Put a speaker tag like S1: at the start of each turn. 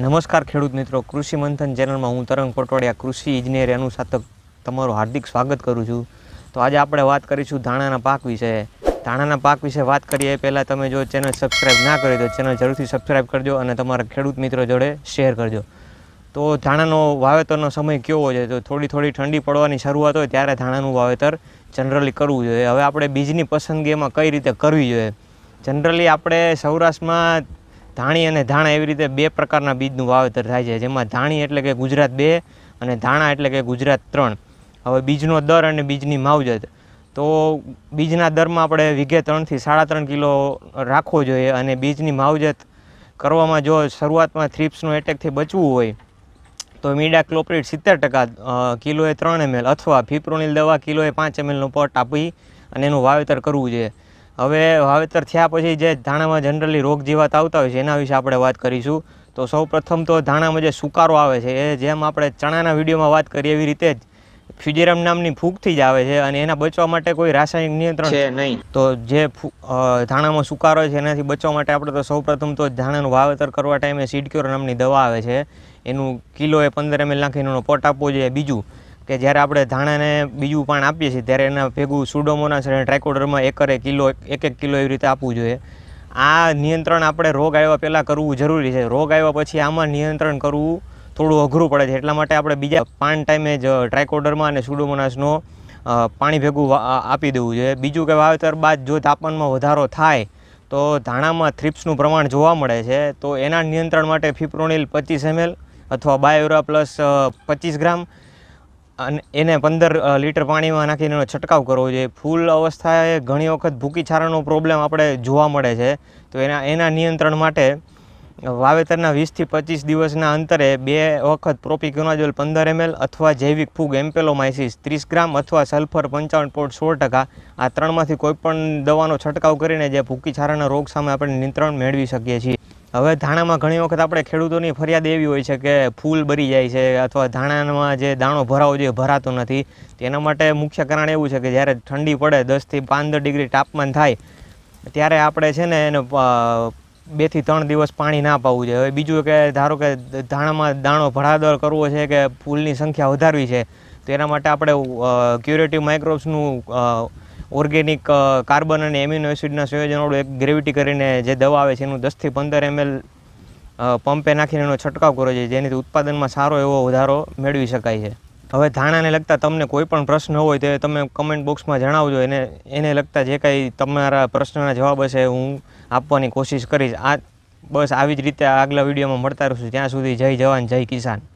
S1: નમસ્કાર ખેડૂત મિત્રો કૃષિ મંથન ચેનલમાં હું તરંગ પટોડિયા કૃષિ ઇજનેર એનું તમારું હાર્દિક સ્વાગત કરું છું તો આજે આપણે વાત કરીશું ધાણાના પાક વિશે ધાણાના પાક વિશે વાત કરીએ પહેલાં તમે જો ચેનલ સબસ્ક્રાઈબ ના કરી તો ચેનલ જરૂરથી સબસ્ક્રાઈબ કરજો અને તમારા ખેડૂત મિત્રો જોડે શેર કરજો તો ધાણાનો વાવેતરનો સમય કેવો છે તો થોડી થોડી ઠંડી પડવાની શરૂઆત હોય ત્યારે ધાણાનું વાવેતર જનરલી કરવું જોઈએ હવે આપણે બીજની પસંદગી એમાં કઈ રીતે કરવી જોઈએ જનરલી આપણે સૌરાષ્ટ્રમાં ધાણી અને ધાણા એવી રીતે બે પ્રકારના બીજનું વાવેતર થાય છે જેમાં ધાણી એટલે કે ગુજરાત બે અને ધાણા એટલે કે ગુજરાત ત્રણ હવે બીજનો દર અને બીજની માવજત તો બીજના દરમાં આપણે વીઘે ત્રણથી સાડા ત્રણ કિલો રાખવો જોઈએ અને બીજની માવજત કરવામાં જો શરૂઆતમાં થ્રીપ્સનો એટેકથી બચવું હોય તો મીડા ક્લોપ્રિટ સિત્તેર ટકા કિલોએ ત્રણ એમએલ અથવા ફિપ્રોનિલ દવા કિલોએ પાંચ એમએલનો પોટ આપી અને એનું વાવેતર કરવું જોઈએ હવે વાવેતર થયા પછી જે ધાણામાં જનરલી રોગ જીવાત આવતા હોય છે એના વિશે આપણે વાત કરીશું તો સૌ પ્રથમ તો ધાણામાં જે સુકારો આવે છે એ જેમ આપણે ચણાના વિડીયોમાં વાત કરીએ એવી રીતે જ ફ્યુજેરમ નામની ફૂગથી જ આવે છે અને એના બચવા માટે કોઈ રાસાયણિક નિયંત્રણ છે નહીં તો જે ધાણામાં સુકારો છે એનાથી બચવા માટે આપણે તો સૌપ્રથમ તો ધાણાનું વાવેતર કરવા ટાઈમે સીડક્યોર નામની દવા આવે છે એનું કિલો એ પંદર એમએલ નાખીને એનો પોટ આપવો જોઈએ બીજું કે જ્યારે આપણે ધાણાને બીજું પાણ આપીએ છીએ ત્યારે એના ભેગું સુડોમોનાસ અને ટ્રાઇકોડરમાં એકરે કિલો એક એક કિલો એવી રીતે આપવું જોઈએ આ નિયંત્રણ આપણે રોગ આવ્યા પહેલાં કરવું જરૂરી છે રોગ આવ્યા પછી આમાં નિયંત્રણ કરવું થોડું અઘરું પડે છે એટલા માટે આપણે બીજા પાન ટાઈમે જ ટ્રાઇકોડરમાં અને સુડોમોનાસનો પાણી ભેગું આપી દેવું જોઈએ બીજું કે વાવેતર બાદ જો તાપમાનમાં વધારો થાય તો ધાણામાં થ્રિપ્સનું પ્રમાણ જોવા મળે છે તો એના નિયંત્રણ માટે ફિપ્રોનિલ પચીસ એમએલ અથવા બાયોરા પ્લસ પચીસ ગ્રામ અને એને પંદર લીટર પાણીમાં નાખીને એનો છંટકાવ કરવો જોઈએ ફૂલ અવસ્થાએ ઘણી વખત ભૂકી છારાનો પ્રોબ્લેમ આપણે જોવા મળે છે તો એના એના નિયંત્રણ માટે વાવેતરના વીસથી પચીસ દિવસના અંતરે બે વખત પ્રોપિકોનાજોલ પંદર એમએલ અથવા જૈવિક ફૂગ એમ્પેલોમાઇસિસ ત્રીસ ગ્રામ અથવા સલ્ફર પંચાવન પોઈન્ટ સોળ ટકા આ ત્રણમાંથી કોઈપણ દવાનો છંટકાવ કરીને જે ભૂકી છારાના રોગ સામે આપણે નિયંત્રણ મેળવી શકીએ છીએ હવે ધાણામાં ઘણી વખત આપણે ખેડૂતોની ફરિયાદ એવી હોય છે કે ફૂલ બરી જાય છે અથવા ધાણામાં જે દાણો ભરાવો જોઈએ ભરાતો નથી તેના માટે મુખ્ય કારણ એવું છે કે જ્યારે ઠંડી પડે દસથી પંદર ડિગ્રી તાપમાન થાય ત્યારે આપણે છે ને એને બેથી ત્રણ દિવસ પાણી ના પાવું જોઈએ હવે બીજું કે ધારો કે ધાણામાં દાણો ભરાદર કરવો છે કે ફૂલની સંખ્યા વધારવી છે તેના માટે આપણે ક્યુરેટિવ માઇક્રોવ્સનું ઓર્ગેનિક કાર્બન અને એમ્યુનો એસિડના સંયોજનવાળું એક ગ્રેવિટી કરીને જે દવા આવે છે એનું દસથી પંદર એમએલ પંપે નાખીને એનો છંટકાવ કરો છે જેનાથી ઉત્પાદનમાં સારો એવો વધારો મેળવી શકાય છે હવે ધાણાને લગતા તમને કોઈ પણ પ્રશ્ન હોય તે તમે કમેન્ટ બોક્સમાં જણાવજો એને એને લગતા જે કાંઈ તમારા પ્રશ્નના જવાબ હશે હું આપવાની કોશિશ કરીશ આ બસ આવી જ રીતે આગલા વિડીયોમાં મળતા રહીશું ત્યાં સુધી જય જવાન જય કિસાન